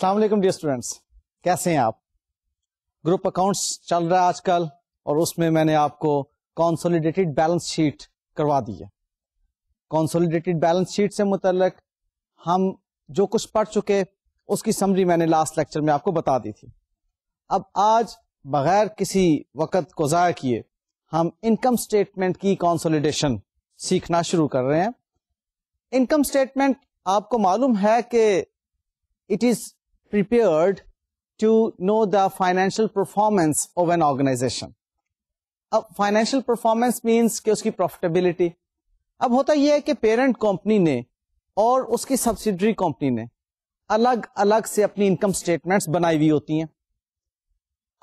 अस्सलाम वालेकुम dear students कैसे हैं आप ग्रुप अकाउंट्स चल रहा है आजकल और उसमें मैंने आपको कॉन्सोलिडेटेड बैलेंस शीट करवा दी है कॉन्सोलिडेटेड बैलेंस शीट से मुतलक हम जो कुछ पढ़ चुके उसकी समरी मैंने लास्ट लेक्चर में आपको बता दी थी अब आज बगैर किसी वक़्त को ज़ाय किए हम इनकम स्टेटमेंट की कॉन्सोलिडेशन सीखना शुरू कर रहे हैं इनकम स्टेटमेंट आपको मालूम है कि it is prepared to know the financial performance of an organization. अब फाइनेंशियल परफॉर्मेंस मींस कि उसकी प्रॉफिटेबिलिटी अब होता यह है कि पेरेंट कंपनी ने और उसकी सब्सिडरी कंपनी ने अलग अलग से अपनी इनकम स्टेटमेंट्स बनाई हुई होती हैं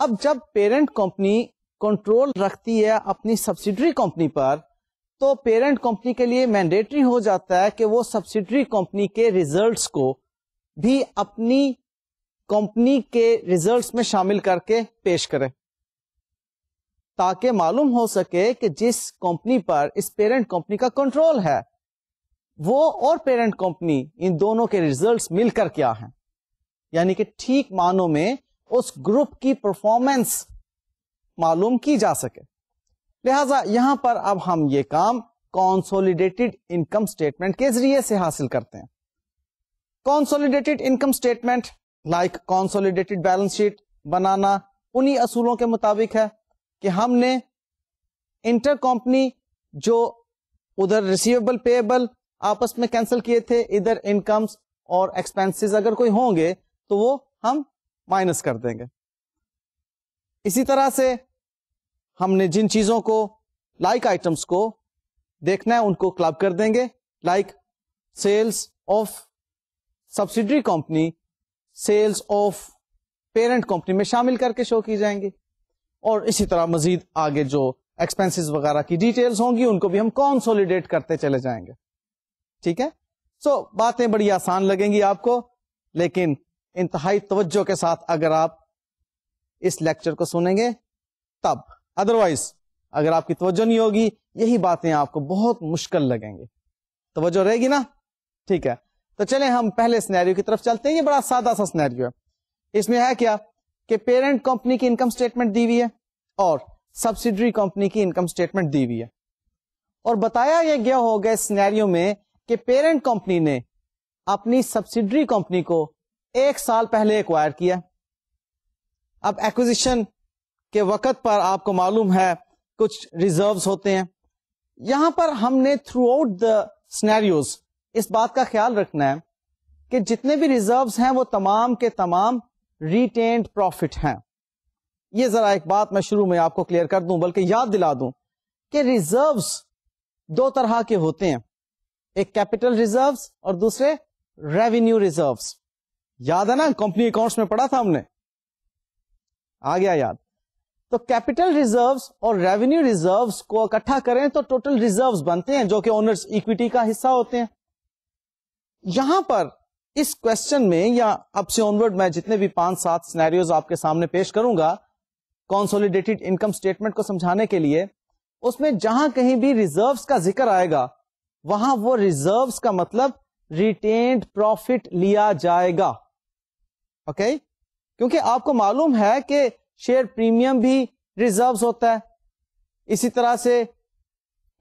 अब जब पेरेंट कंपनी कंट्रोल रखती है अपनी सब्सिडरी कंपनी पर तो पेरेंट कंपनी के लिए मैंडेटरी हो जाता है कि वो सब्सिडरी कंपनी के रिजल्ट्स को भी अपनी कंपनी के रिजल्ट्स में शामिल करके पेश करें ताकि मालूम हो सके कि जिस कंपनी पर इस पेरेंट कंपनी का कंट्रोल है वो और पेरेंट कंपनी इन दोनों के रिजल्ट्स मिलकर क्या है यानी कि ठीक मानों में उस ग्रुप की परफॉर्मेंस मालूम की जा सके लिहाजा यहां पर अब हम ये काम कॉन्सोलिडेटेड इनकम स्टेटमेंट के जरिए से हासिल करते हैं consolidated income statement like consolidated balance sheet बनाना उन्हीं असूलों के मुताबिक है कि हमने इंटर कंपनी जो उधर रिसीवेबल पेएबल आपस में कैंसिल किए थे इधर इनकम्स और एक्सपेंसेस अगर कोई होंगे तो वो हम माइनस कर देंगे इसी तरह से हमने जिन चीजों को लाइक like आइटम्स को देखना है उनको क्लब कर देंगे like sales of subsidiary company sales of parent company में शामिल करके शो की जाएंगी और इसी तरह मजीद आगे जो एक्सपेंसेस वगैरह की डिटेल्स होंगी उनको भी हम कॉन्सोलिडेट करते चले जाएंगे ठीक है सो so, बातें बड़ी आसान लगेंगी आपको लेकिन इंतहाई तवज्जो के साथ अगर आप इस लेक्चर को सुनेंगे तब अदरवाइज अगर आपकी तवज्जो नहीं होगी यही बातें आपको बहुत मुश्किल लगेंगी तवज्जो रहेगी ना ठीक है तो चले हम पहले स्नैरियो की तरफ चलते हैं ये बड़ा सादा सा स्नैरियो है इसमें है क्या कि पेरेंट कंपनी की इनकम स्टेटमेंट दी हुई है और सब्सिडरी कंपनी की इनकम स्टेटमेंट दी हुई है और बताया यह गया होगा इस स्नैरियो में कि पेरेंट कंपनी ने अपनी सब्सिडरी कंपनी को एक साल पहले एक्वायर किया अब एक्विजिशन के वक्त पर आपको मालूम है कुछ रिजर्व होते हैं यहां पर हमने थ्रू आउट द स्नैरियोज़ इस बात का ख्याल रखना है कि जितने भी रिजर्व्स हैं वो तमाम के तमाम रिटेन्ड प्रॉफिट हैं ये जरा एक बात मैं शुरू में आपको क्लियर कर दूं बल्कि याद दिला दूं कि रिजर्व्स दो तरह के होते हैं एक कैपिटल रिजर्व्स और दूसरे रेवेन्यू रिजर्व्स याद है ना कंपनी अकाउंट्स में पढ़ा था हमने आ गया याद तो कैपिटल रिजर्व्स और रेवेन्यू रिजर्व्स को इकट्ठा करें तो टोटल रिजर्व्स बनते हैं जो कि ओनर्स इक्विटी का हिस्सा होते हैं यहां पर इस क्वेश्चन में या अब से ऑनवर्ड मैं जितने भी पांच सात सिनेरियोज आपके सामने पेश करूंगा कॉन्सोलिडेटेड इनकम स्टेटमेंट को समझाने के लिए उसमें जहां कहीं भी रिजर्व्स का जिक्र आएगा वहां वो रिजर्व्स का मतलब रिटेन्ड प्रॉफिट लिया जाएगा ओके okay? क्योंकि आपको मालूम है कि शेयर प्रीमियम भी रिजर्व्स होता है इसी तरह से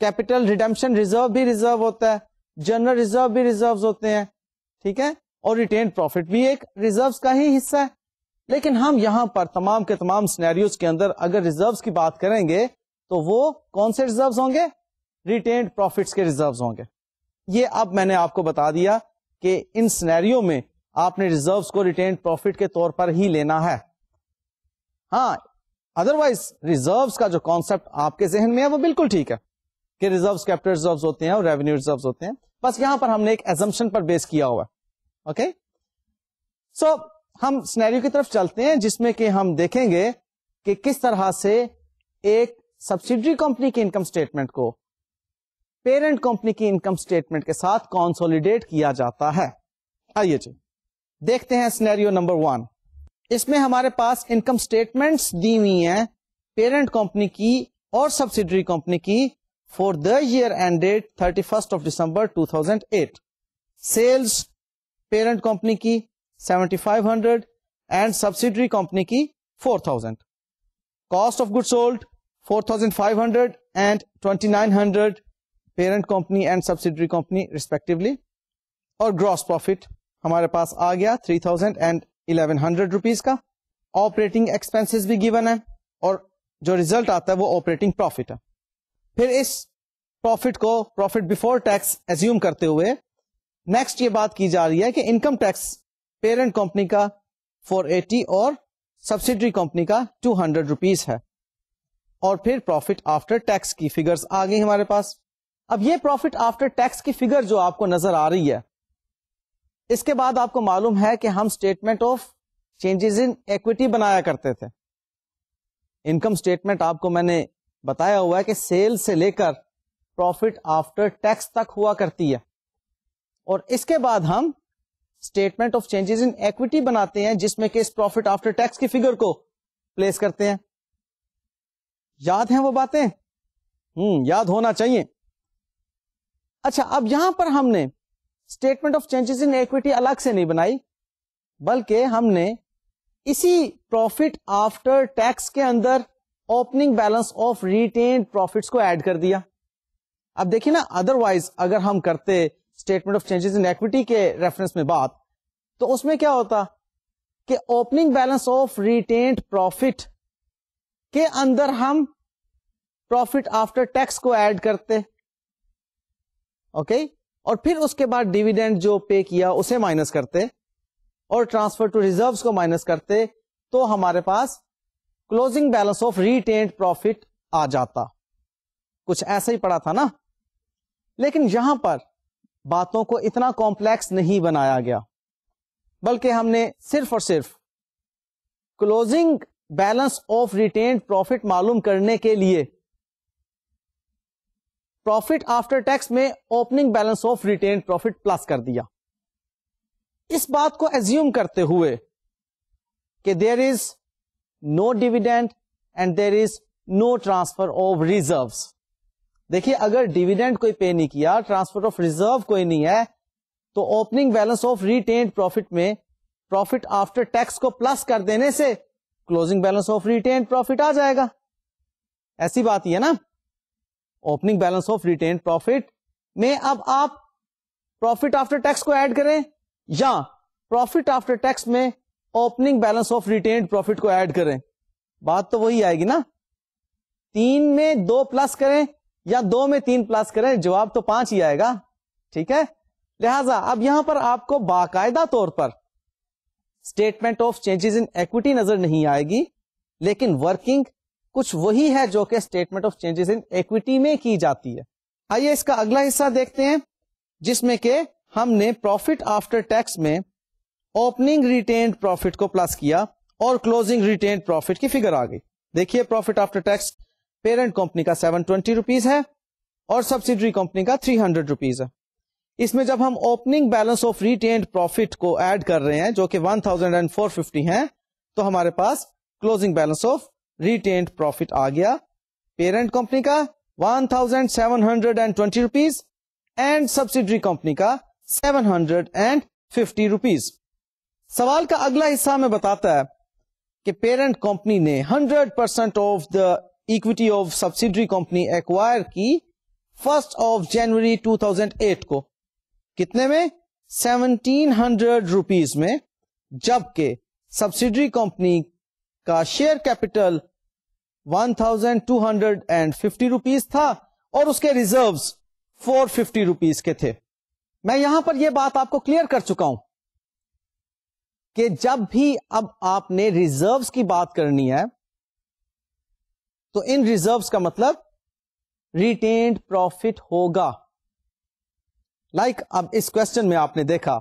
कैपिटल रिडेम्पशन रिजर्व भी रिजर्व होता है जनरल रिजर्व भी रिजर्व होते हैं ठीक है और रिटेन प्रॉफिट भी एक रिजर्व का ही हिस्सा है लेकिन हम यहां पर तमाम के तमाम स्नैरियोज के अंदर अगर रिजर्व की बात करेंगे तो वो कौन से रिजर्व होंगे रिटेन प्रॉफिट के रिजर्व होंगे ये अब मैंने आपको बता दिया कि इन स्नैरियो में आपने रिजर्व को रिटेन प्रॉफिट के तौर पर ही लेना है हाँ अदरवाइज रिजर्व का जो कॉन्सेप्ट आपके जहन में है वो बिल्कुल ठीक है कि रिजर्व कैपिटल रिजर्व होते हैं और रेवेन्यू रिजर्व होते हैं बस यहां पर हमने एक एजम्पन पर बेस किया हुआ ओके okay? सो so, हम स्नैरियो की तरफ चलते हैं जिसमें कि हम देखेंगे कि किस तरह से एक सब्सिडरी कंपनी की इनकम स्टेटमेंट को पेरेंट कंपनी की इनकम स्टेटमेंट के साथ कॉन्सोलिडेट किया जाता है आइए जी देखते हैं स्नैरियो नंबर वन इसमें हमारे पास इनकम स्टेटमेंट्स दी हुई हैं पेरेंट कंपनी की और सब्सिडरी कंपनी की for the year ended 31st of December 2008. Sales parent company ki 7500 and subsidiary company ki 4000. Cost of goods sold 4500 and 2900 parent company and subsidiary company respectively. और gross profit humare paas a gaya 3000 and 1100 rupees ka. Operating expenses bhi given hai. और जो result आता है वो operating profit है फिर इस profit को प्रॉफिट बिफोर टैक्स एज्यूम करते हुए नेक्स्ट ये बात की जा रही है कि इनकम टैक्स पेरेंट कंपनी का 480 और सब्सिडरी कंपनी का 200 हंड्रेड रुपीज है और फिर प्रॉफिट आफ्टर टैक्स की फिगर्स आ गई हमारे पास अब ये प्रॉफिट आफ्टर टैक्स की फिगर जो आपको नजर आ रही है इसके बाद आपको मालूम है कि हम statement of changes in equity बनाया करते थे इनकम स्टेटमेंट आपको मैंने बताया हुआ है कि सेल से लेकर प्रॉफिट आफ्टर टैक्स तक हुआ करती है और इसके बाद हम statement of changes in equity बनाते हैं जिसमें कि इस प्रॉफिट आफ्टर टैक्स की फिगर को प्लेस करते हैं याद हैं वो बातें हम्म याद होना चाहिए अच्छा अब यहां पर हमने statement of changes in equity अलग से नहीं बनाई बल्कि हमने इसी प्रॉफिट आफ्टर टैक्स के अंदर opening balance of retain profit को एड कर दिया अब देखिए ना अदरवाइज अगर हम करते statement of changes in equity के रेफरेंस में बात तो उसमें क्या होता कि opening balance of retain profit के अंदर हम प्रॉफिट आफ्टर टैक्स को एड करते ओके okay? और फिर उसके बाद डिविडेंड जो पे किया उसे माइनस करते और ट्रांसफर टू रिजर्व्स को माइनस करते तो हमारे पास closing balance of retain profit आ जाता कुछ ऐसा ही पड़ा था ना लेकिन यहां पर बातों को इतना कॉम्प्लेक्स नहीं बनाया गया बल्कि हमने सिर्फ और सिर्फ closing balance of retain profit मालूम करने के लिए प्रॉफिट आफ्टर टैक्स में opening balance of retain profit plus कर दिया इस बात को एज्यूम करते हुए कि there is no dividend and there is no transfer of reserve देखिए अगर डिविडेंड कोई पे नहीं किया ट्रांसफर ऑफ रिजर्व कोई नहीं है तो opening balance of retained profit में प्रॉफिट आफ्टर टैक्स को प्लस कर देने से closing balance of retained profit आ जाएगा ऐसी बात ही है ना opening balance of retained profit में अब आप प्रॉफिट आफ्टर टैक्स को ऐड करें या प्रॉफिट आफ्टर टैक्स में opening balance of retain profit को एड करें बात तो वही आएगी ना तीन में दो प्लस करें या दो में तीन प्लस करें जवाब तो पांच ही आएगा ठीक है लिहाजा अब यहां पर आपको बाकायदा तौर पर statement of changes in equity नजर नहीं आएगी लेकिन वर्किंग कुछ वही है जो कि statement of changes in equity में की जाती है आइए इसका अगला हिस्सा देखते हैं जिसमें के हमने प्रॉफिट आफ्टर टैक्स में ओपनिंग रिटेन प्रॉफिट को प्लस किया और क्लोजिंग रिटेन प्रॉफिट की फिगर आ गई देखिए profit after tax parent company का सेवन ट्वेंटी रुपीज है और सब्सिडरी कंपनी का थ्री हंड्रेड रुपीज है इसमें जब हम opening balance of retain profit को एड कर रहे हैं जो कि one thousand and four fifty है तो हमारे पास closing balance of retain profit आ गया पेरेंट कंपनी का one thousand seven hundred and twenty rupees and subsidiary company का seven hundred and fifty rupees सवाल का अगला हिस्सा हमें बताता है कि पेरेंट कंपनी ने 100 percent of the equity of subsidiary company acquire की फर्स्ट ऑफ जनवरी 2008 को कितने में 1700 रुपीस में जबकि सब्सिडरी कंपनी का शेयर कैपिटल 1250 रुपीस था और उसके रिजर्व्स 450 रुपीस के थे मैं यहां पर यह बात आपको क्लियर कर चुका हूं कि जब भी अब आपने रिजर्व की बात करनी है तो इन रिजर्व का मतलब रिटेन प्रॉफिट होगा लाइक like, अब इस क्वेश्चन में आपने देखा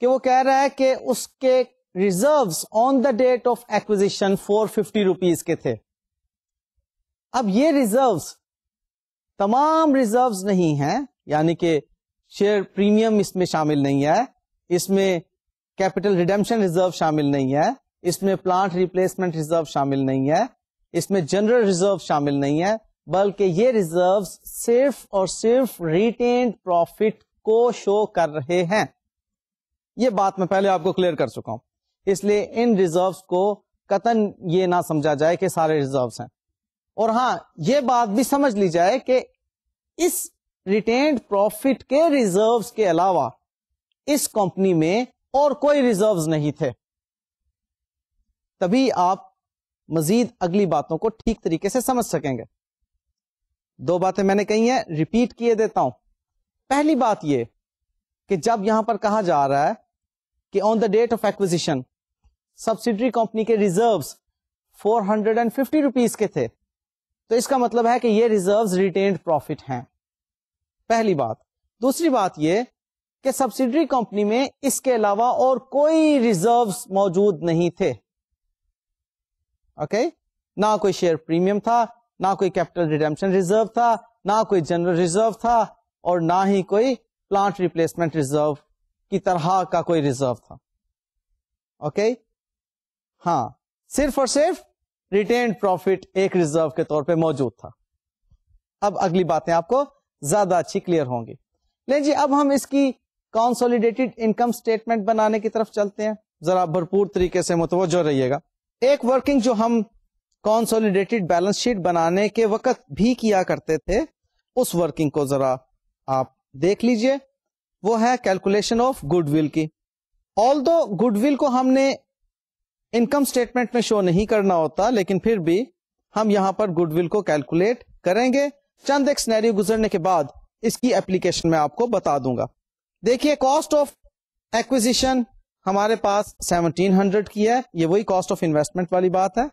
कि वो कह रहा है कि उसके reserve on the date of acquisition four fifty rupees के थे अब ये रिजर्व तमाम रिजर्व नहीं है यानी कि शेयर प्रीमियम इसमें शामिल नहीं है इसमें कैपिटल रिडेम्पशन रिजर्व शामिल नहीं है इसमें प्लांट रिप्लेसमेंट रिजर्व शामिल नहीं है इसमें जनरल रिजर्व शामिल नहीं है बल्कि ये रिजर्व सिर्फ और सिर्फ रिटेन प्रॉफिट को शो कर रहे हैं ये बात मैं पहले आपको क्लियर कर चुका हूं इसलिए इन रिजर्व को कतन ये ना समझा जाए कि सारे रिजर्व हैं और हां यह बात भी समझ ली जाए कि इस रिटेन प्रॉफिट के रिजर्व्स के अलावा इस कंपनी में और कोई रिजर्व्स नहीं थे तभी आप मजीद अगली बातों को ठीक तरीके से समझ सकेंगे दो बातें मैंने कही हैं रिपीट किए देता हूं पहली बात यह कि जब यहां पर कहा जा रहा है कि on the date of acquisition subsidiary company के रिजर्व्स 450 रुपीस के थे तो इसका मतलब है कि ये रिजर्व्स रिटेन्ड प्रॉफिट हैं पहली बात दूसरी बात ये कि सब्सिडरी कंपनी में इसके अलावा और कोई रिजर्व मौजूद नहीं थे ओके ना कोई शेयर प्रीमियम था ना कोई कैपिटल रिडेम्पशन रिजर्व था ना कोई जनरल रिजर्व था और ना ही कोई प्लांट रिप्लेसमेंट रिजर्व की तरह का कोई रिजर्व था ओके okay? हाँ सिर्फ और सिर्फ रिटेन प्रॉफिट एक रिजर्व के तौर पे मौजूद था अब अगली बातें आपको ज्यादा अच्छी क्लियर होंगी ले जी अब हम इसकी कॉन्सोलिडेटेड इनकम स्टेटमेंट बनाने की तरफ चलते हैं जरा भरपूर तरीके से मुतवजो रहिएगा एक वर्किंग जो हम कॉन्सोलिडेटेड बैलेंस शीट बनाने के वक्त भी किया करते थे उस वर्किंग को जरा आप देख लीजिए वो है कैलकुलेशन ऑफ गुडविल की ऑल दो गुडविल को हमने इनकम स्टेटमेंट में शो नहीं करना होता लेकिन फिर भी हम यहां पर गुडविल को कैलकुलेट करेंगे चंद एक स्नैरियो गुजरने के बाद इसकी एप्लीकेशन में आपको बता दूंगा देखिए कॉस्ट ऑफ एक्विजिशन हमारे पास 1700 की है ये वही कॉस्ट ऑफ इन्वेस्टमेंट वाली बात है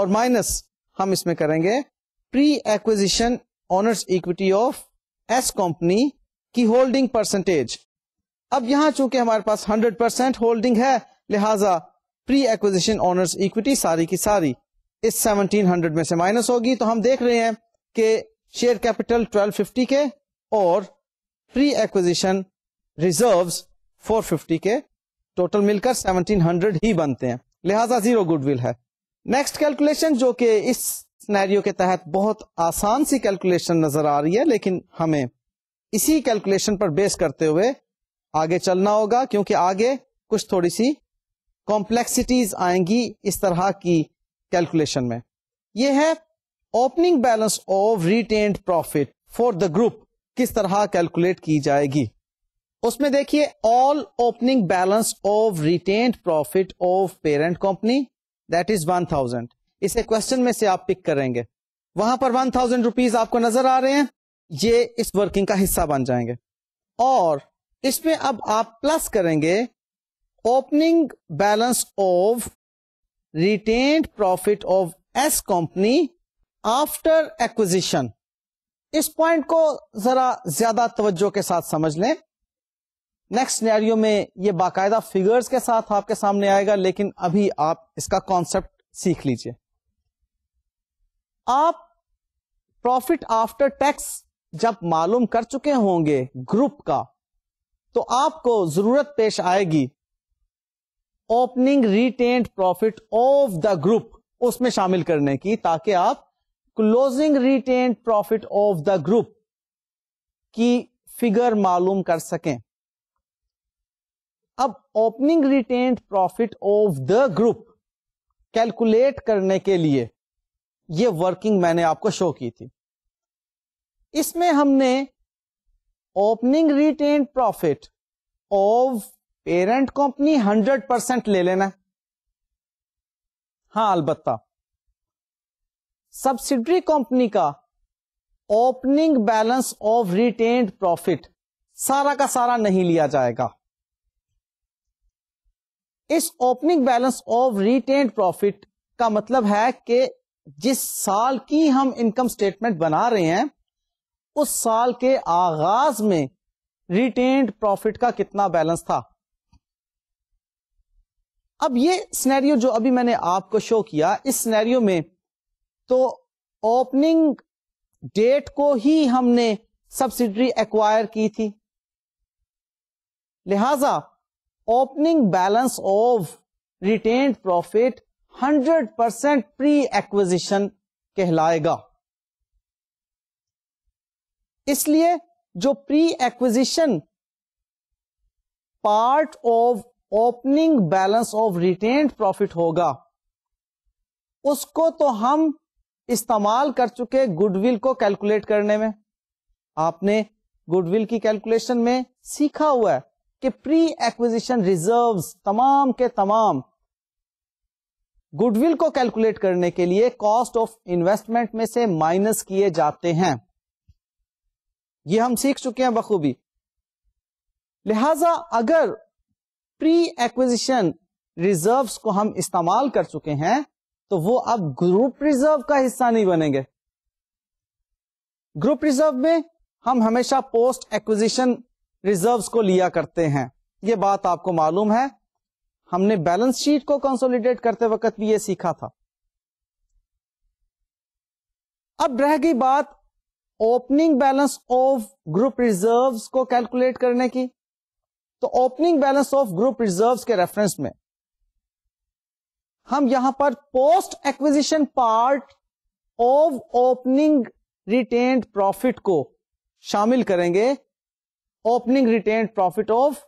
और माइनस हम इसमें करेंगे pre acquisition owners equity of S company की होल्डिंग परसेंटेज अब यहां चूंकि हमारे पास 100 परसेंट होल्डिंग है लिहाजा प्री एक्विजिशन ऑनर्स इक्विटी सारी की सारी इस 1700 में से माइनस होगी तो हम देख रहे हैं कि शेयर कैपिटल 1250 के और प्री एक्विजिशन रिजर्व्स 450 के टोटल मिलकर 1700 ही बनते हैं लिहाजा जीरो गुडविल है नेक्स्ट कैलकुलेशन जो कि इस स्नैरियो के तहत बहुत आसान सी कैलकुलेशन नजर आ रही है लेकिन हमें इसी कैलकुलेशन पर बेस करते हुए आगे चलना होगा क्योंकि आगे कुछ थोड़ी सी कॉम्प्लेक्सिटीज आएंगी इस तरह की कैलकुलेशन में यह है opening balance of retained profit for the group किस तरह कैलकुलेट की जाएगी उसमें देखिए all opening balance of retained profit of parent company that is one thousand इसे क्वेश्चन में से आप पिक करेंगे वहां पर वन थाउजेंड रुपीज आपको नजर आ रहे हैं ये इस वर्किंग का हिस्सा बन जाएंगे और इसमें अब आप प्लस करेंगे opening balance of retained profit of S company after acquisition इस पॉइंट को जरा ज्यादा तवज्जो के साथ समझ लें नेक्स्ट सिनेरियो में ये बाकायदा फिगर्स के साथ आपके सामने आएगा लेकिन अभी आप इसका कॉन्सेप्ट सीख लीजिए आप प्रॉफिट आफ्टर टैक्स जब मालूम कर चुके होंगे ग्रुप का तो आपको जरूरत पेश आएगी opening retained profit of the group उसमें शामिल करने की ताकि आप closing retained profit of the group की फिगर मालूम कर सकें अब opening retain profit of the group calculate करने के लिए यह वर्किंग मैंने आपको शो की थी इसमें हमने opening retain profit of parent company 100 percent ले लेना है हाँ अलबत्ता सब्सिडरी कंपनी का opening balance of retain profit सारा का सारा नहीं लिया जाएगा इस opening balance of retain profit का मतलब है कि जिस साल की हम इनकम स्टेटमेंट बना रहे हैं उस साल के आगाज में रिटेन प्रॉफिट का कितना बैलेंस था अब ये स्नैरियो जो अभी मैंने आपको शो किया इस स्नैरियो में तो ओपनिंग डेट को ही हमने सब्सिडरी एक्वायर की थी लिहाजा opening balance of retained profit 100% pre acquisition कहलाएगा इसलिए जो pre acquisition part of opening balance of retain profit होगा उसको तो हम इस्तेमाल कर चुके गुडविल को कैलकुलेट करने में आपने गुडविल की कैलकुलेशन में सीखा हुआ है कि प्री एक्विजिशन रिजर्व तमाम के तमाम गुडविल को कैलकुलेट करने के लिए कॉस्ट ऑफ इन्वेस्टमेंट में से माइनस किए जाते हैं यह हम सीख चुके हैं बखूबी लिहाजा अगर प्री एक्विजिशन रिजर्व को हम इस्तेमाल कर चुके हैं तो वो अब ग्रुप रिजर्व का हिस्सा नहीं बनेंगे ग्रुप रिजर्व में हम हमेशा पोस्ट एक्विजिशन रिजर्व्स को लिया करते हैं ये बात आपको मालूम है हमने बैलेंस शीट को कंसोलिडेट करते वक्त भी ये सीखा था अब रह गई बात opening balance of group reserves को कैलकुलेट करने की तो opening balance of group reserves के रेफरेंस में हम यहां पर post acquisition part of opening retained profit को शामिल करेंगे opening retain profit of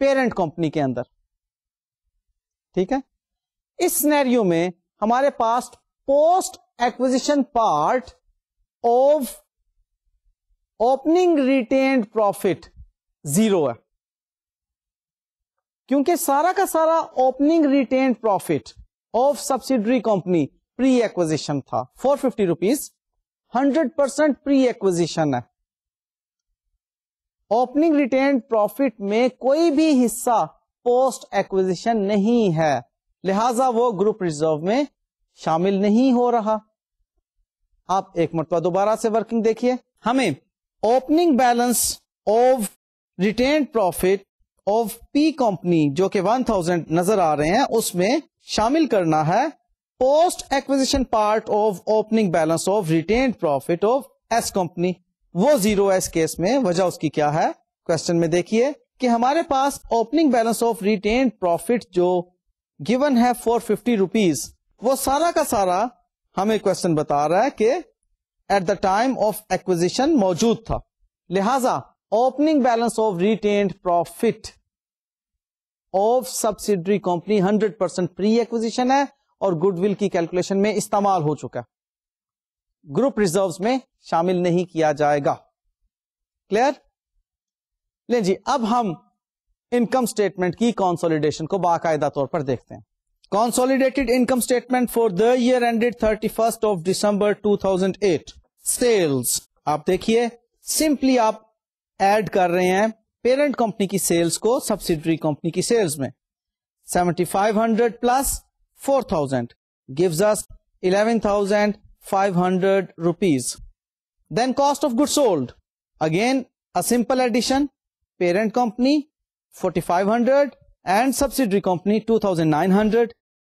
parent company के अंदर ठीक है इस सिनेरियो में हमारे पास post acquisition part of opening retain profit zero है क्योंकि सारा का सारा opening retain profit of subsidiary company pre acquisition था four fifty rupees hundred percent pre acquisition है ओपनिंग रिटेन प्रॉफिट में कोई भी हिस्सा पोस्ट एक्विजिशन नहीं है लिहाजा वो ग्रुप रिजर्व में शामिल नहीं हो रहा आप एक मरतबा दोबारा से वर्किंग देखिए हमें opening balance of retain profit of P company जो कि 1000 नजर आ रहे हैं उसमें शामिल करना है post acquisition part of opening balance of retain profit of S company वो जीरो है इस केस में वजह उसकी क्या है क्वेश्चन में देखिए कि हमारे पास opening balance of retain profit जो गिवन है फोर फिफ्टी रुपीज वो सारा का सारा हमें क्वेश्चन बता रहा है कि at the time of acquisition मौजूद था लिहाजा opening balance of retain profit of subsidiary company hundred percent pre acquisition है और गुडविल की कैलकुलेशन में इस्तेमाल हो चुका है ग्रुप रिजर्व में शामिल नहीं किया जाएगा क्लियर ले जी अब हम इनकम स्टेटमेंट की कॉन्सोलिडेशन को बाकायदा तौर पर देखते हैं consolidated income consolidated income statement ended thirty first of December two thousand eight sales आप देखिए सिंपली आप एड कर रहे हैं पेरेंट कंपनी की सेल्स को सब्सिडरी कंपनी की सेल्स में seventy five hundred plus four thousand gives eleven thousand 500 rupees. Then cost of goods sold. Again, a simple addition. Parent company 4500 and subsidiary company 2900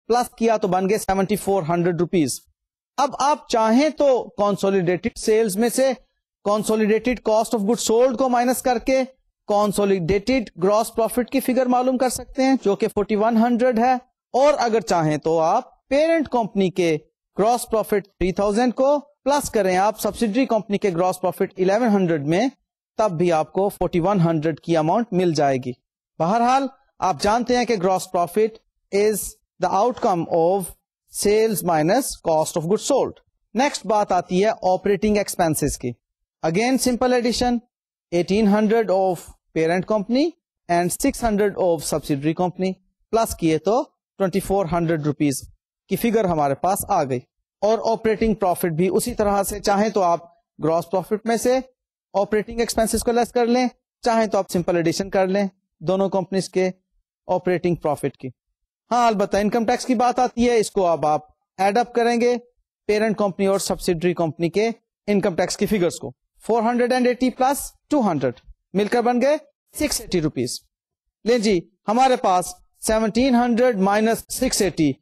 plus किया तो बन गए 7400 rupees अब आप चाहें तो कॉन्सोलिडेटेड सेल्स में से consolidated cost of good sold को माइनस करके कॉन्सोलिडेटेड ग्रॉस प्रॉफिट की फिगर मालूम कर सकते हैं जो कि 4100 है और अगर चाहें तो आप पेरेंट कंपनी के ग्रॉस प्रॉफिट 3000 को प्लस करें आप सब्सिडरी कंपनी के ग्रॉस प्रॉफिट 1100 में तब भी आपको 4100 की अमाउंट मिल जाएगी बहरहाल आप जानते हैं कि gross profit is the outcome of sales minus cost of good sold next बात आती है ऑपरेटिंग एक्सपेंसेस की again simple addition 1800 of parent company and 600 of subsidiary company plus किए तो 2400 रुपीज की फिगर हमारे पास आ गई और ऑपरेटिंग प्रॉफिट भी उसी तरह से चाहे तो आप ग्रॉस प्रॉफिट में से ऑपरेटिंग एक्सपेंसिस को लेस कर लें चाहे तो आप सिंपल एडिशन कर लें दोनों कंपनीज के ऑपरेटिंग प्रॉफिट की हाँ अलबत्ता इनकम टैक्स की बात आती है इसको अब आप एडअप करेंगे पेरेंट कंपनी और सब्सिडरी कंपनी के इनकम टैक्स की फिगर्स को 480 प्लस 200 मिलकर बन गए सिक्स एटी रुपीस ले जी हमारे पास 1700 minus six eighty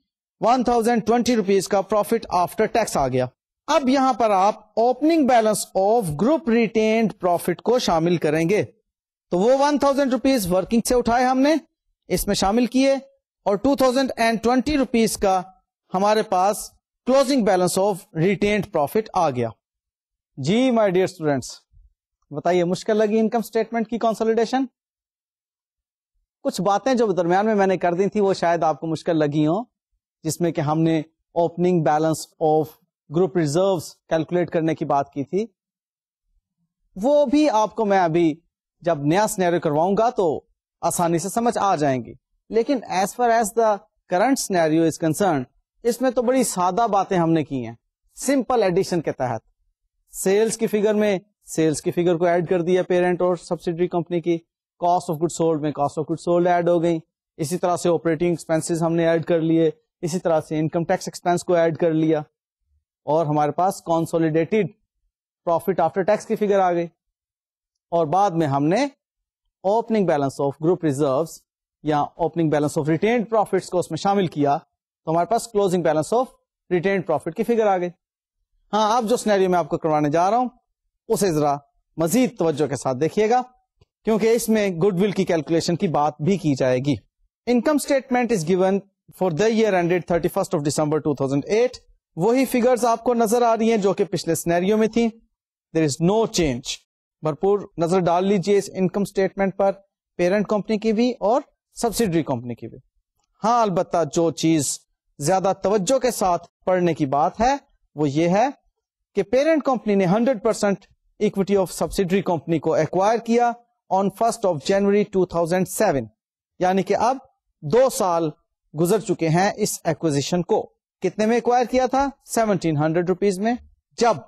one thousand twenty rupees का प्रॉफिट आफ्टर टैक्स आ गया अब यहां पर आप opening balance of group retain profit को शामिल करेंगे तो वो वन थाउजेंड रुपीज वर्किंग से उठाए हमने इसमें शामिल किए और two thousand and twenty rupees का हमारे पास closing balance of retain profit आ गया जी माय डियर स्टूडेंट्स बताइए मुश्किल लगी इनकम स्टेटमेंट की कंसोलिडेशन कुछ बातें जो दरमियान में मैंने कर दी थी वो शायद आपको मुश्किल लगी हो जिसमें कि हमने opening balance of group reserve calculate करने की बात की थी वो भी आपको मैं अभी जब नया स्नैरियो करवाऊंगा तो आसानी से समझ आ जाएंगी लेकिन as far as the current scenario is concern इसमें तो बड़ी सादा बातें हमने की हैं सिंपल एडिशन के तहत सेल्स की फिगर में सेल्स की फिगर को ऐड कर दिया पेरेंट और सब्सिडरी कंपनी की कॉस्ट ऑफ गुड सोल्ड में cost of good sold add हो गई इसी तरह से ऑपरेटिंग एक्सपेंसिस हमने ऐड कर लिए इसी तरह से इनकम टैक्स एक्सपेंस को ऐड कर लिया और हमारे पास कॉन्सोलिडेटेड प्रॉफिट आफ्टर टैक्स की फिगर आ गई और बाद में हमने opening balance of group reserves या opening balance of retained profits को उसमें शामिल किया तो हमारे पास closing balance of retained profit की फिगर आ गई हाँ अब जो स्नैरियो में आपको करवाने जा रहा हूं उसे जरा मजीद तवज्जो के साथ देखिएगा क्योंकि इसमें गुडविल की कैलकुलेशन की बात भी की जाएगी income statement is given for the year ended thirty first of December 2008 वही फिगर्स आपको नजर आ रही हैं जो कि पिछले स्नैरियो में थी देर इज नो चेंज भरपूर नजर डाल लीजिए इस इनकम स्टेटमेंट पर पेरेंट कंपनी की भी और सब्सिडरी कंपनी की भी हाँ अलबत्ता जो चीज ज्यादा तवज्जो के साथ पढ़ने की बात है वो ये है कि पेरेंट कंपनी ने 100 percent equity of subsidiary company को एक्वायर किया ऑन फर्स्ट ऑफ जनवरी 2007 यानी कि अब दो साल गुजर चुके हैं इस एक्विजिशन को कितने में एक्वायर किया था सेवनटीन हंड्रेड रुपीज में जब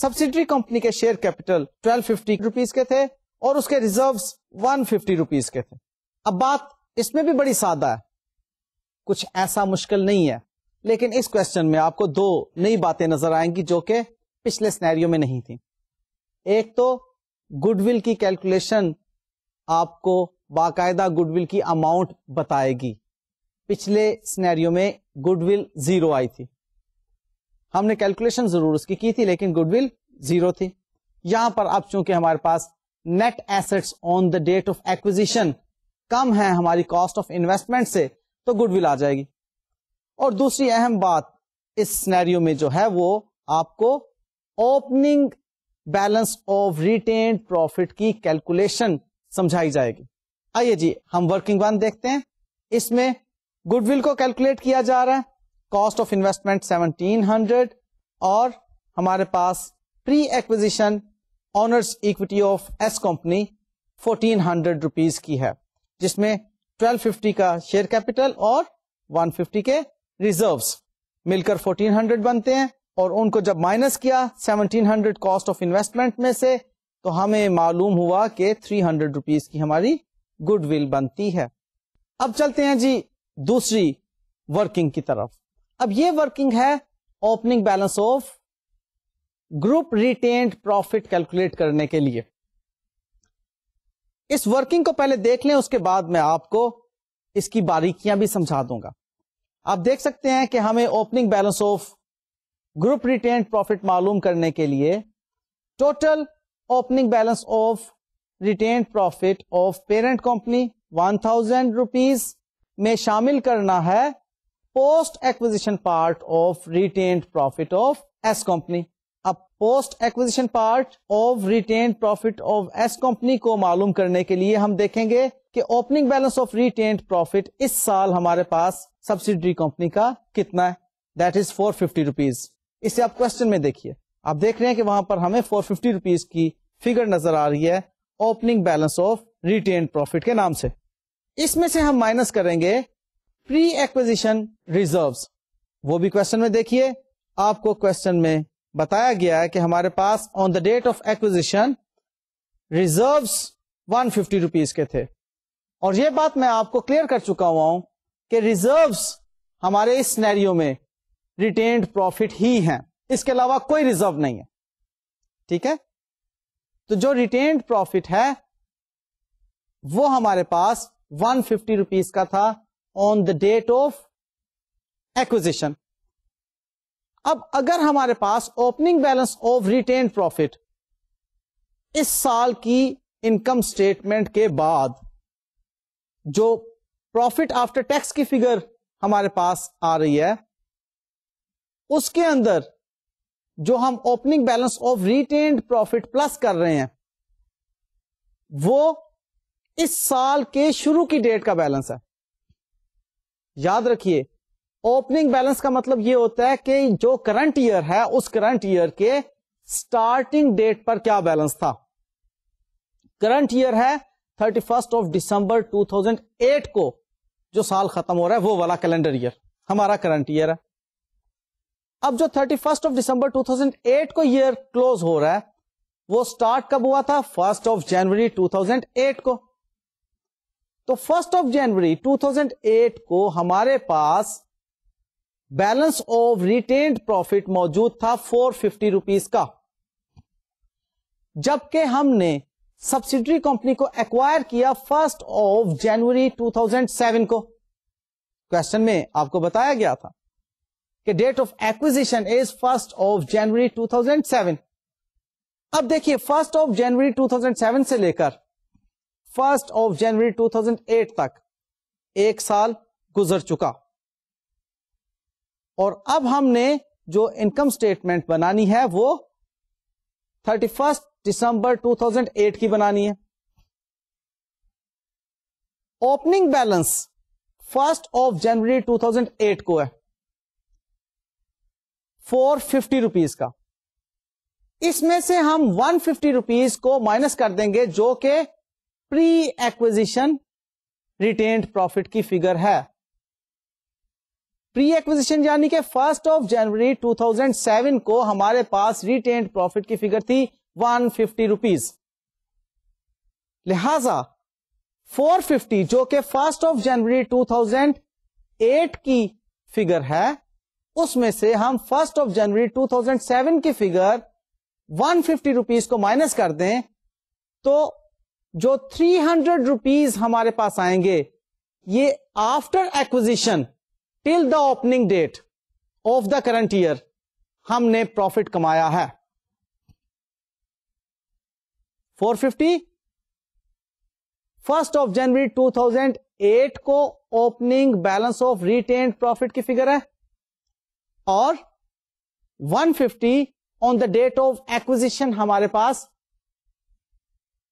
सब्सिडरी कंपनी के share capital twelve fifty rupees के थे और उसके रिजर्व वन फिफ्टी रुपीज के थे अब बात इसमें भी बड़ी सादा है कुछ ऐसा मुश्किल नहीं है लेकिन इस क्वेश्चन में आपको दो नई बातें नजर आएंगी जो कि पिछले स्नैरियो में नहीं थी एक तो गुडविल की कैलकुलेशन आपको बाकायदा गुडविल की अमाउंट बताएगी पिछले स्नैरियो में गुडविल जीरो आई थी हमने कैलकुलेशन जरूर उसकी की थी लेकिन गुडविल जीरो थी यहां पर अब चूंकि हमारे पास net assets on the date of acquisition कम है हमारी कॉस्ट ऑफ इन्वेस्टमेंट से तो गुडविल आ जाएगी और दूसरी अहम बात इस स्नैरियो में जो है वो आपको opening balance of retain profit की कैलकुलेशन समझाई जाएगी आइए जी हम वर्किंग वन देखते हैं इसमें गुडविल को कैलकुलेट किया जा रहा है कॉस्ट ऑफ इन्वेस्टमेंट 1700 और हमारे पास pre acquisition owners equity of S company 1400 hundred rupees की है जिसमें 1250 का शेयर कैपिटल और 150 के रिजर्व्स मिलकर 1400 बनते हैं और उनको जब माइनस किया 1700 कॉस्ट ऑफ इन्वेस्टमेंट में से तो हमें मालूम हुआ कि 300 हंड्रेड रुपीज की हमारी गुडविल बनती है अब चलते हैं जी दूसरी वर्किंग की तरफ अब ये वर्किंग है opening balance of group retained profit calculate करने के लिए इस वर्किंग को पहले देख लें उसके बाद मैं आपको इसकी बारीकियां भी समझा दूंगा आप देख सकते हैं कि हमें opening balance of group retain profit मालूम करने के लिए total opening balance of retain profit of parent company one thousand rupees में शामिल करना है post acquisition part of retain profit of S company अब post acquisition part of retain profit of S company को मालूम करने के लिए हम देखेंगे कि opening balance of retain profit इस साल हमारे पास सब्सिडरी कंपनी का कितना है that is four fifty rupees इसे आप क्वेश्चन में देखिए आप देख रहे हैं कि वहां पर हमें फोर फिफ्टी रुपीज की फिगर नजर आ रही है opening balance of retain profit के नाम से इसमें से हम माइनस करेंगे प्री एक्विजिशन रिजर्व्स वो भी क्वेश्चन में देखिए आपको क्वेश्चन में बताया गया है कि हमारे पास on the date of acquisition reserves 150 rupees के थे और ये बात मैं आपको क्लियर कर चुका हुआ हूं कि रिजर्व्स हमारे इस सिनेरियो में रिटेन्ड प्रॉफिट ही हैं इसके अलावा कोई रिजर्व नहीं है ठीक है तो जो रिटेन्ड प्रॉफिट है वो हमारे पास वन फिफ्टी रुपीज का था on the date of acquisition अब अगर हमारे पास opening balance of retain profit इस साल की इनकम स्टेटमेंट के बाद जो प्रॉफिट आफ्टर टैक्स की फिगर हमारे पास आ रही है उसके अंदर जो हम opening balance of retain profit plus कर रहे हैं वो इस साल के शुरू की डेट का बैलेंस है याद रखिए ओपनिंग बैलेंस का मतलब यह होता है कि जो करंट ईयर है उस करंट ईयर के स्टार्टिंग डेट पर क्या बैलेंस था करंट ईयर है थर्टी फर्स्ट ऑफ दिसंबर 2008 को जो साल खत्म हो रहा है वो वाला कैलेंडर ईयर हमारा करंट ईयर है अब जो थर्टी फर्स्ट ऑफ दिसंबर 2008 को ईयर क्लोज हो रहा है वो स्टार्ट कब हुआ था फर्स्ट ऑफ जनवरी 2008 को तो फर्स्ट ऑफ जनवरी 2008 को हमारे पास बैलेंस ऑफ रिटेन्ड प्रॉफिट मौजूद था फोर फिफ्टी रुपीज का जबकि हमने सब्सिडरी कंपनी को एक्वायर किया फर्स्ट ऑफ जनवरी 2007 को क्वेश्चन में आपको बताया गया था कि date of acquisition is first of January 2007 अब देखिए फर्स्ट ऑफ जनवरी 2007 से लेकर फर्स्ट ऑफ जनवरी 2008 तक एक साल गुजर चुका और अब हमने जो इनकम स्टेटमेंट बनानी है वो 31 दिसंबर 2008 की बनानी है opening balance first of January 2008 को है फोर फिफ्टी रुपीज का इसमें से हम वन फिफ्टी रुपीज को माइनस कर देंगे जो कि प्री एक्विजिशन रिटेन प्रॉफिट की फिगर है प्री एक्विजिशन यानी कि फर्स्ट ऑफ जनवरी 2007 को हमारे पास रिटेन प्रॉफिट की फिगर थी वन फिफ्टी रुपीज लिहाजा 450 जो कि फर्स्ट ऑफ जनवरी 2008 की फिगर है उसमें से हम फर्स्ट ऑफ जनवरी 2007 की फिगर वन फिफ्टी रुपीज को माइनस कर दें तो जो थ्री हंड्रेड रुपीज हमारे पास आएंगे ये after acquisition till the opening date of the current year हमने प्रॉफिट कमाया है 450 फर्स्ट ऑफ जनवरी 2008 को opening balance of retain profit की फिगर है और 150 on the date of acquisition हमारे पास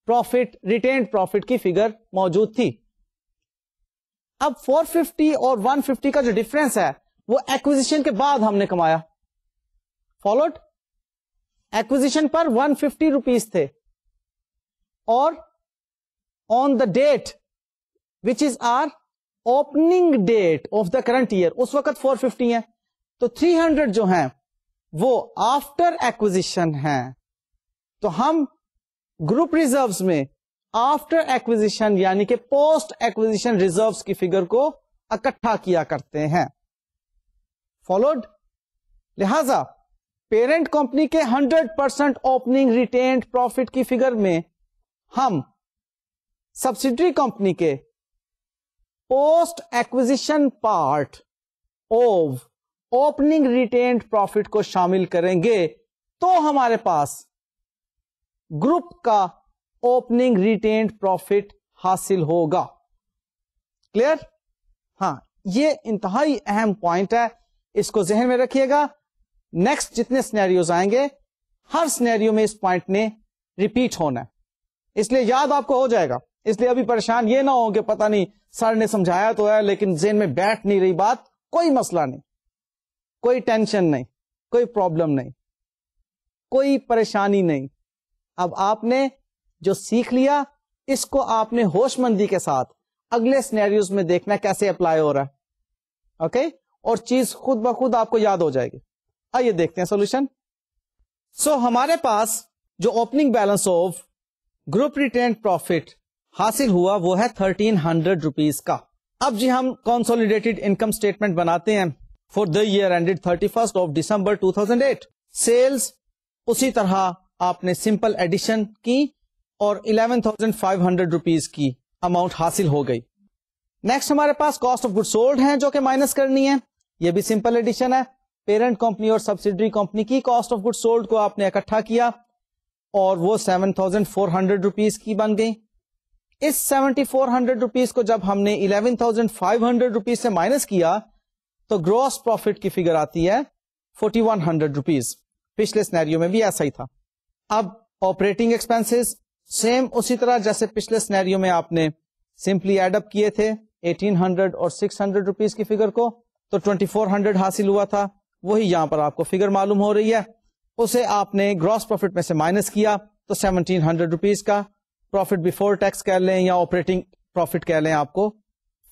प्रॉफिट रिटेन प्रॉफिट की फिगर मौजूद थी अब 450 और 150 का जो डिफरेंस है वो एक्विजिशन के बाद हमने कमाया फॉलोड एक्विजिशन पर 150 फिफ्टी रुपीज थे और on the date which is our opening date of the current year उस वक्त 450 है तो 300 जो है वो आफ्टर एक्विजिशन है तो हम ग्रुप रिजर्व में आफ्टर एक्विजिशन यानी कि पोस्ट एक्विजिशन रिजर्व की फिगर को इकट्ठा किया करते हैं फॉलोड लिहाजा पेरेंट कंपनी के 100 परसेंट ओपनिंग रिटेन प्रॉफिट की फिगर में हम सब्सिडरी कंपनी के post acquisition part of opening retain profit को शामिल करेंगे तो हमारे पास ग्रुप का ओपनिंग रिटेन प्रॉफिट हासिल होगा क्लियर हाँ ये इंतहाई अहम पॉइंट है इसको जहन में रखिएगा नेक्स्ट जितने स्नेरियोज आएंगे हर स्नेरियो में इस पॉइंट ने रिपीट होना है इसलिए याद आपको हो जाएगा इसलिए अभी परेशान ये ना हो कि पता नहीं सर ने समझाया तो है लेकिन जेन में बैठ नहीं रही बात कोई मसला नहीं कोई टेंशन नहीं कोई प्रॉब्लम नहीं कोई परेशानी नहीं अब आपने जो सीख लिया इसको आपने होशमंदी के साथ अगले स्नेरियोज में देखना कैसे अप्लाई हो रहा है ओके और चीज खुद ब खुद आपको याद हो जाएगी आइए देखते हैं सोल्यूशन सो so, हमारे पास जो opening balance of group retain profit हासिल हुआ वो है थर्टीन हंड्रेड रुपीज का अब जी हम कॉन्सोलिडेटेड इनकम स्टेटमेंट बनाते हैं for the year ended thirty first of December two thousand eight sales उसी तरह आपने सिंपल एडिशन की और eleven thousand five hundred rupees की अमाउंट हासिल हो गई नेक्स्ट हमारे पास कॉस्ट ऑफ गुड सोल्ड है जो कि माइनस करनी है ये भी सिंपल एडिशन है पेरेंट कंपनी और सब्सिडरी कंपनी की कॉस्ट ऑफ गुड सोल्ड को आपने इकट्ठा किया और वो seven thousand four hundred rupees की बन गई इस सेवेंटी फोर हंड्रेड रुपीज को जब हमने eleven thousand five hundred rupees से माइनस किया तो ग्रॉस प्रॉफिट की फिगर आती है फोर्टी वन हंड्रेड रुपीज पिछले स्नैरियो में भी ऐसा ही था अब ऑपरेटिंग एक्सपेंसेस सेम उसी तरह जैसे पिछले स्नैरियो में आपने सिंपली एडअप किए थे 1800 और 600 रुपीस की फिगर को तो 2400 हासिल हुआ था वही यहां पर आपको फिगर मालूम हो रही है उसे आपने ग्रॉस प्रॉफिट में से माइनस किया तो 1700 रुपीस का प्रॉफिट बिफोर टैक्स कह लें या ऑपरेटिंग प्रॉफिट कह लें आपको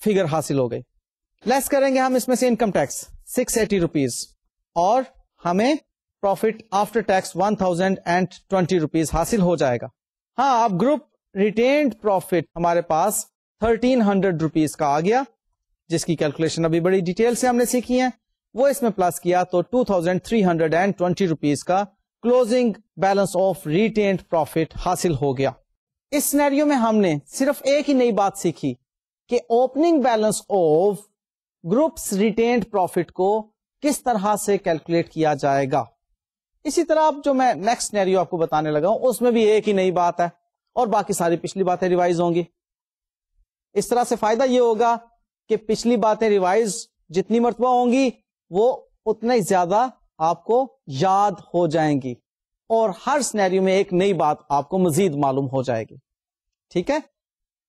फिगर हासिल हो गई लेस करेंगे हम इसमें से income tax six eighty rupees और हमें profit after tax one thousand and twenty rupees हासिल हो जाएगा हाँ अब ग्रुप रिटेन प्रॉफिट हमारे पास थर्टीन हंड्रेड रुपीज का आ गया जिसकी कैलकुलेशन अभी बड़ी डिटेल से हमने सीखी है वो इसमें प्लस किया तो two thousand three hundred and twenty rupees का closing balance of retain profit हासिल हो गया इस सिनेरियो में हमने सिर्फ एक ही नई बात सीखी कि opening balance of groups retain profit को किस तरह से कैलकुलेट किया जाएगा इसी तरह आप जो मैं नेक्स्ट नैरियो आपको बताने लगा हूं उसमें भी एक ही नई बात है और बाकी सारी पिछली बातें रिवाइज होंगी इस तरह से फायदा यह होगा कि पिछली बातें रिवाइज जितनी मरतबा होंगी वो उतना ही ज्यादा आपको याद हो जाएंगी और हर स्नैरियो में एक नई बात आपको मजीद मालूम हो जाएगी ठीक है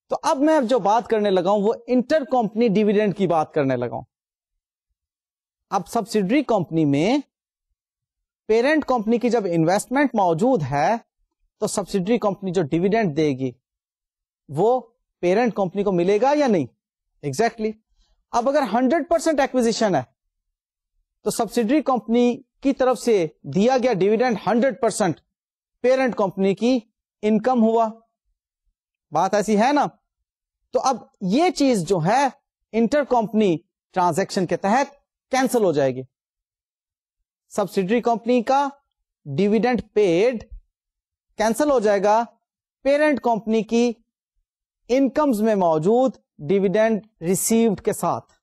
तो अब मैं जो बात करने लगा हूं वो इंटर कंपनी डिविडेंड की बात करने लगा हूं अब सब्सिडरी कंपनी में पेरेंट कंपनी की जब इन्वेस्टमेंट मौजूद है तो सब्सिडरी कंपनी जो डिविडेंड देगी वो पेरेंट कंपनी को मिलेगा या नहीं एग्जैक्टली exactly. अब अगर 100 परसेंट एक्विजिशन है तो सब्सिडरी कंपनी की तरफ से दिया गया डिविडेंड 100 परसेंट पेरेंट कंपनी की इनकम हुआ बात ऐसी है ना तो अब ये चीज जो है इंटर कंपनी ट्रांजेक्शन के तहत कैंसिल हो जाएगी सब्सिडरी कंपनी का डिविडेंट पेड कैंसिल हो जाएगा पेरेंट कंपनी की इनकम्स में मौजूद डिविडेंड रिसीव के साथ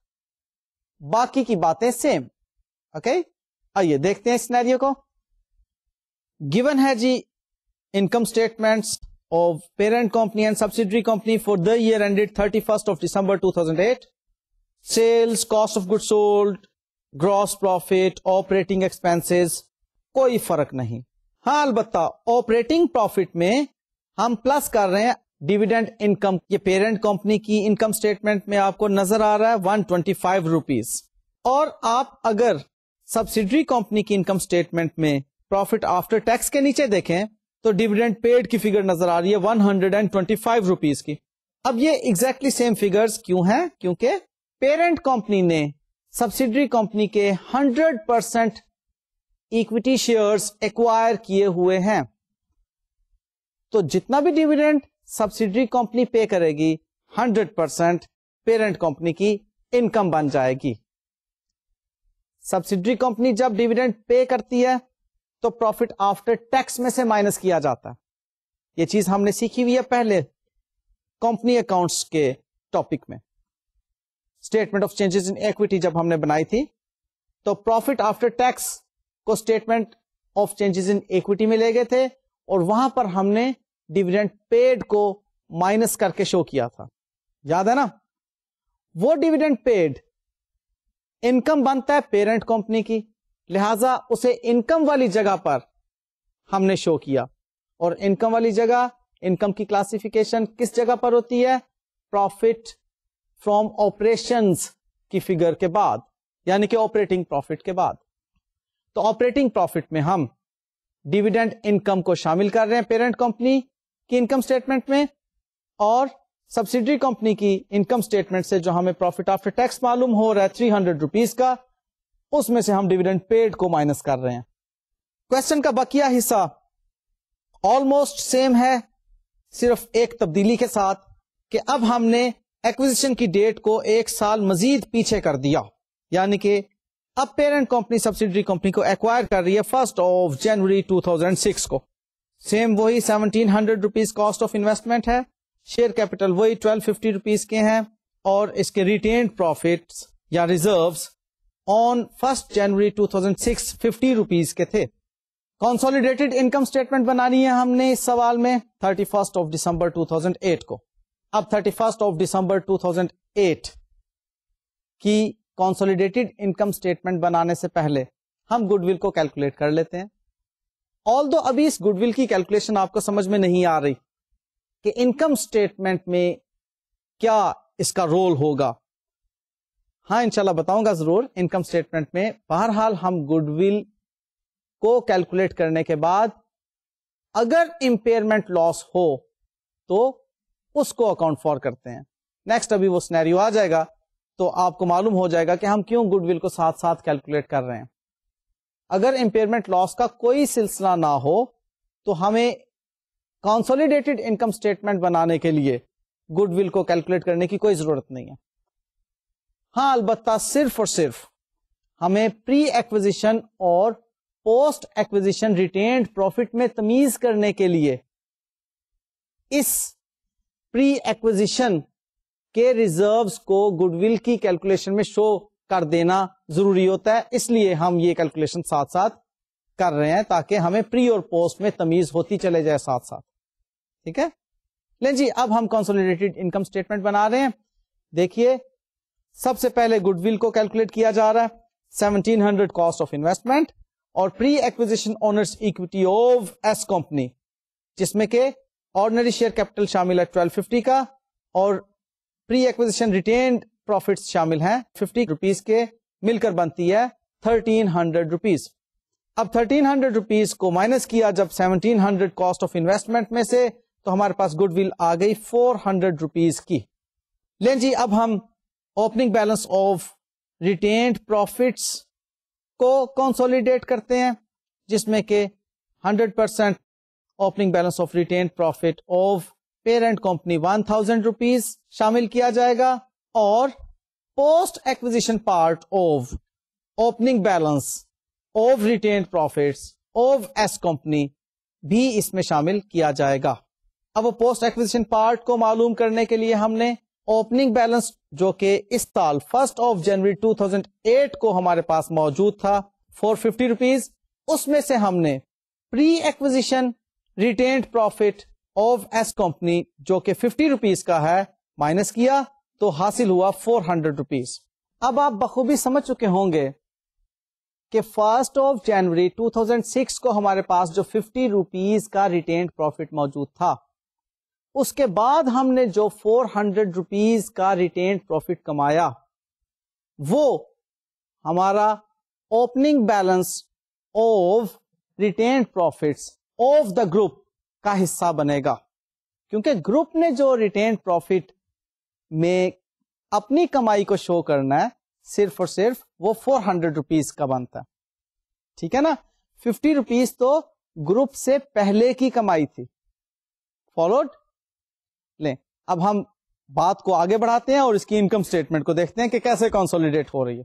बाकी की बातें सेम ओके आइए देखते हैं सिनेरियो को गिवन है जी income statements and subsidiary company for the year for thirty first of December two thousand eight sales cost of good sold gross profit operating expenses कोई फर्क नहीं हाँ अलबत्ता ऑपरेटिंग प्रॉफिट में हम प्लस कर रहे हैं डिविडेंड इनकम ये पेरेंट कंपनी की इनकम स्टेटमेंट में आपको नजर आ रहा है वन ट्वेंटी फाइव रुपीज और आप अगर सब्सिडरी कंपनी की इनकम स्टेटमेंट में प्रॉफिट आफ्टर टैक्स के नीचे देखें तो डिविडेंड पेड की फिगर नजर आ रही है one hundred and twenty five rupees की अब ये एग्जैक्टली सेम फिगर्स क्यों है क्योंकि पेरेंट कंपनी ने सब्सिडरी कंपनी के 100 परसेंट इक्विटी शेयर्स एक्वायर किए हुए हैं तो जितना भी डिविडेंड सब्सिडरी कंपनी पे करेगी 100 परसेंट पेरेंट कंपनी की इनकम बन जाएगी सब्सिडरी कंपनी जब डिविडेंड पे करती है तो प्रॉफिट आफ्टर टैक्स में से माइनस किया जाता है ये चीज हमने सीखी हुई है पहले कंपनी अकाउंट्स के टॉपिक में statement of changes in equity जब हमने बनाई थी तो प्रॉफिट आफ्टर टैक्स को statement of changes in equity में ले गए थे और वहां पर हमने डिविडेंड पेड को माइनस करके शो किया था याद है ना वो डिविडेंड पेड इनकम बनता है पेरेंट कंपनी की लिहाजा उसे इनकम वाली जगह पर हमने शो किया और इनकम वाली जगह इनकम की क्लासिफिकेशन किस जगह पर होती है प्रॉफिट फ्रॉम ऑपरेशन की फिगर के बाद यानी कि ऑपरेटिंग प्रॉफिट के बाद तो ऑपरेटिंग प्रॉफिट में हम डिविडेंड इनकम को शामिल कर रहे हैं पेरेंट कंपनी की इनकम स्टेटमेंट में और सब्सिडी कंपनी की इनकम स्टेटमेंट से जो हमें प्रॉफिट आफ्टर टैक्स मालूम हो रहा है थ्री हंड्रेड रुपीज का उसमें से हम डिविडेंड पेड को माइनस कर रहे हैं क्वेश्चन का बकिया हिस्सा ऑलमोस्ट सेम है सिर्फ एक तब्दीली के साथ कि अब हमने एक्विजिशन की डेट को एक साल मजीद पीछे कर दिया यानी कि अब पेरेंट कंपनी सब्सिडरी कंपनी को एक्वायर कर रही है फर्स्ट ऑफ जनवरी 2006 को सेम वही 1700 रुपीस कॉस्ट ऑफ इन्वेस्टमेंट है शेयर कैपिटल वही 1250 रुपीस के हैं और इसके रिटेन प्रॉफिट्स या रिजर्व्स ऑन फर्स्ट जनवरी 2006 50 रुपीस के थे कॉन्सोलिडेटेड इनकम स्टेटमेंट बनानी है हमने इस सवाल में थर्टी फर्स्ट ऑफ दिसंबर 2008 को अब थर्टी फर्स्ट ऑफ दिसंबर 2008 की कॉन्सोलिडेटेड इनकम स्टेटमेंट बनाने से पहले हम गुडविल को कैलकुलेट कर लेते हैं ऑल दो अभी इस गुडविल की कैलकुलेशन आपको समझ में नहीं आ रही कि इनकम स्टेटमेंट में क्या इसका रोल होगा हाँ इंशाल्लाह बताऊंगा जरूर इनकम स्टेटमेंट में बहरहाल हम गुडविल को कैलकुलेट करने के बाद अगर इंपेयरमेंट लॉस हो तो उसको अकाउंट फॉर करते हैं नेक्स्ट अभी वो स्नैरियो आ जाएगा तो आपको मालूम हो जाएगा कि हम क्यों गुडविल को साथ साथ कैलकुलेट कर रहे हैं अगर इम्पेयरमेंट लॉस का कोई सिलसिला ना हो तो हमें कॉन्सोलिडेटेड इनकम स्टेटमेंट बनाने के लिए गुडविल को कैलकुलेट करने की कोई जरूरत नहीं है हाँ अलबत्ता सिर्फ और सिर्फ हमें प्री एक्विजिशन और पोस्ट एक्विजिशन रिटेन्ड प्रॉफिट में तमीज करने के लिए इस प्री एक्विजिशन के रिजर्व्स को गुडविल की कैलकुलेशन में शो कर देना जरूरी होता है इसलिए हम ये कैलकुलेशन साथ साथ कर रहे हैं ताकि हमें प्री और पोस्ट में तमीज होती चले जाए साथ साथ ठीक है ले जी अब हम कंसोलिडेटेड इनकम स्टेटमेंट बना रहे हैं देखिए सबसे पहले गुडविल को कैलकुलेट किया जा रहा है 1700 कॉस्ट ऑफ इन्वेस्टमेंट और pre acquisition owners equity of S company जिसमें के ऑर्डनरी शेयर कैपिटल शामिल है ट्वेल्व फिफ्टी का और प्री एक्विजिशन रिटेन प्रॉफिट शामिल है फिफ्टी रुपीज के मिलकर बनती है थर्टीन हंड्रेड रुपीज अब थर्टीन हंड्रेड रुपीज को माइनस किया जब seventeen hundred cost of investment में से तो हमारे पास गुडविल आ गई फोर हंड्रेड रुपीज की लेन जी अब हम opening balance of retain profits को कंसोलिडेट करते हैं जिसमें के hundred percent opening balance of retain profit of parent company one thousand rupees शामिल किया जाएगा और post acquisition part of opening balance of retain profit of S company भी इसमें शामिल किया जाएगा अब पोस्ट एक्विजिशन पार्ट को मालूम करने के लिए हमने ओपनिंग बैलेंस जो कि इस साल फर्स्ट ऑफ जनवरी 2008 को हमारे पास मौजूद था फोर फिफ्टी रुपीज उसमें से हमने pre acquisition retained profit of S company जो कि फिफ्टी रुपीज का है माइनस किया तो हासिल हुआ फोर हंड्रेड रुपीज अब आप बखूबी समझ चुके होंगे कि फर्स्ट ऑफ जनवरी 2006 को हमारे पास जो फिफ्टी रुपीज का रिटेन्ड प्रॉफिट मौजूद था उसके बाद हमने जो फोर हंड्रेड रुपीज का रिटेन्ड प्रॉफिट कमाया वो हमारा opening balance of retained profits of the group का हिस्सा बनेगा क्योंकि ग्रुप ने जो रिटेन प्रॉफिट में अपनी कमाई को शो करना है सिर्फ और सिर्फ वो फोर हंड्रेड रुपीज का बनता है ठीक है ना फिफ्टी रुपीज तो ग्रुप से पहले की कमाई थी फॉलोड ले अब हम बात को आगे बढ़ाते हैं और इसकी इनकम स्टेटमेंट को देखते हैं कि कैसे कंसोलिडेट हो रही है